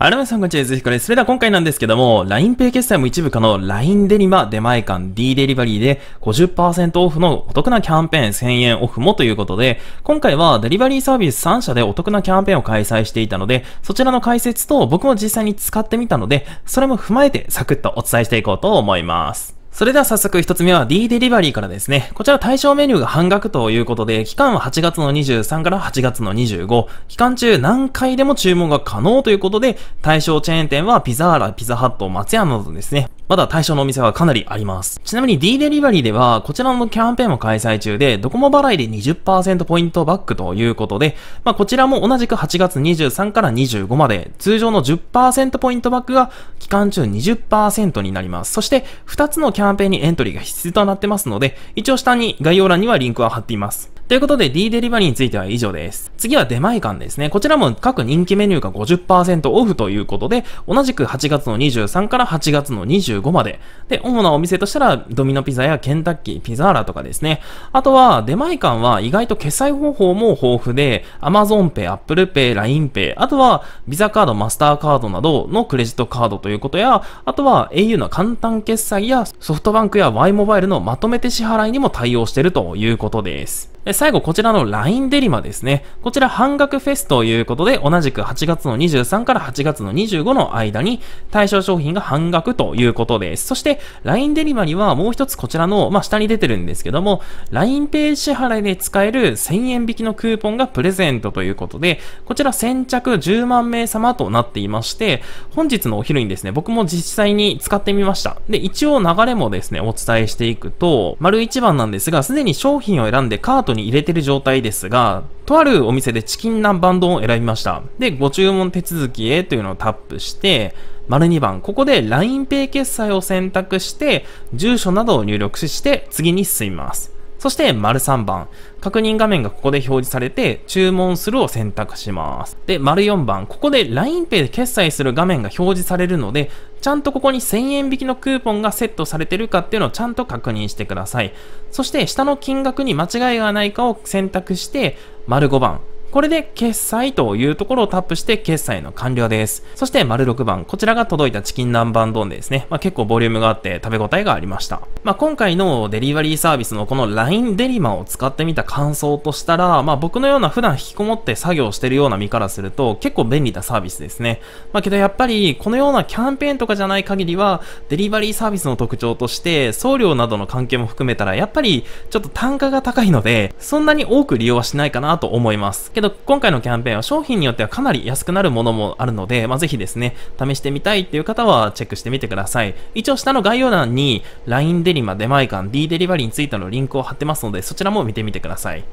あらみなさんこんにちは、ゆずひこです。それでは今回なんですけども、LINEPay 決済も一部可能、LINE デリバ、出前館、D デリバリーで50%オフのお得なキャンペーン1000円オフもということで、今回はデリバリーサービス3社でお得なキャンペーンを開催していたので、そちらの解説と僕も実際に使ってみたので、それも踏まえてサクッとお伝えしていこうと思います。それでは早速一つ目は D デリバリーからですね。こちら対象メニューが半額ということで、期間は8月の23から8月の25。期間中何回でも注文が可能ということで、対象チェーン店はピザーラ、ピザハット、松屋などですね。まだ対象のお店はかなりあります。ちなみに D デリバリーでは、こちらのキャンペーンも開催中で、ドコモ払いで20%ポイントバックということで、まあ、こちらも同じく8月23から25まで、通常の10%ポイントバックが期間中20%になります。そして、2つのキャンキャンペーンにエントリーが必須となってますので、一応下に概要欄にはリンクは貼っています。ということで D デリバリーについては以上です。次は出前館ですね。こちらも各人気メニューが50%オフということで、同じく8月の23から8月の25まで。で、主なお店としたらドミノピザやケンタッキー、ピザーラとかですね。あとは出前館は意外と決済方法も豊富で、AmazonPay、ApplePay、LINEPay、あとはビザカード、マスターカードなどのクレジットカードということや、あとは au の簡単決済やソフトバンクや Y モバイルのまとめて支払いにも対応しているということです。最後、こちらの LINE デリマですね。こちら半額フェスということで、同じく8月の23から8月の25の間に、対象商品が半額ということです。そして、LINE デリマにはもう一つこちらの、まあ、下に出てるんですけども、LINE ペイ支払いで使える1000円引きのクーポンがプレゼントということで、こちら先着10万名様となっていまして、本日のお昼にですね、僕も実際に使ってみました。で、一応流れもですね、お伝えしていくと、丸1番なんですが、すでに商品を選んでカートにに入れてる状態ですが、とあるお店でチキン南蛮丼を選びました。で、ご注文手続きへというのをタップして、丸2番、ここで LINEPay 決済を選択して、住所などを入力して、次に進みます。そして、丸3番。確認画面がここで表示されて、注文するを選択します。で、丸4番。ここで LINEPay で決済する画面が表示されるので、ちゃんとここに1000円引きのクーポンがセットされてるかっていうのをちゃんと確認してください。そして、下の金額に間違いがないかを選択して、丸5番。これで決済というところをタップして決済の完了です。そして丸6番、こちらが届いたチキン南蛮丼ですね。まあ、結構ボリュームがあって食べ応えがありました。まあ、今回のデリバリーサービスのこの LINE デリマを使ってみた感想としたら、まあ、僕のような普段引きこもって作業してるような身からすると結構便利なサービスですね。まあ、けどやっぱりこのようなキャンペーンとかじゃない限りはデリバリーサービスの特徴として送料などの関係も含めたらやっぱりちょっと単価が高いのでそんなに多く利用はしないかなと思います。けど、今回のキャンペーンは商品によってはかなり安くなるものもあるので、まあ、ぜひですね、試してみたいっていう方はチェックしてみてください。一応下の概要欄に LINE デリマ、デマイカン、D デリバリーについてのリンクを貼ってますので、そちらも見てみてください。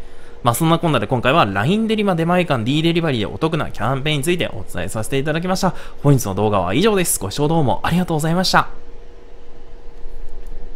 まあ、そんなこんなで今回は LINE デリマ、デマイカン、D デリバリーでお得なキャンペーンについてお伝えさせていただきました。本日の動画は以上です。ご視聴どうもありがとうございました。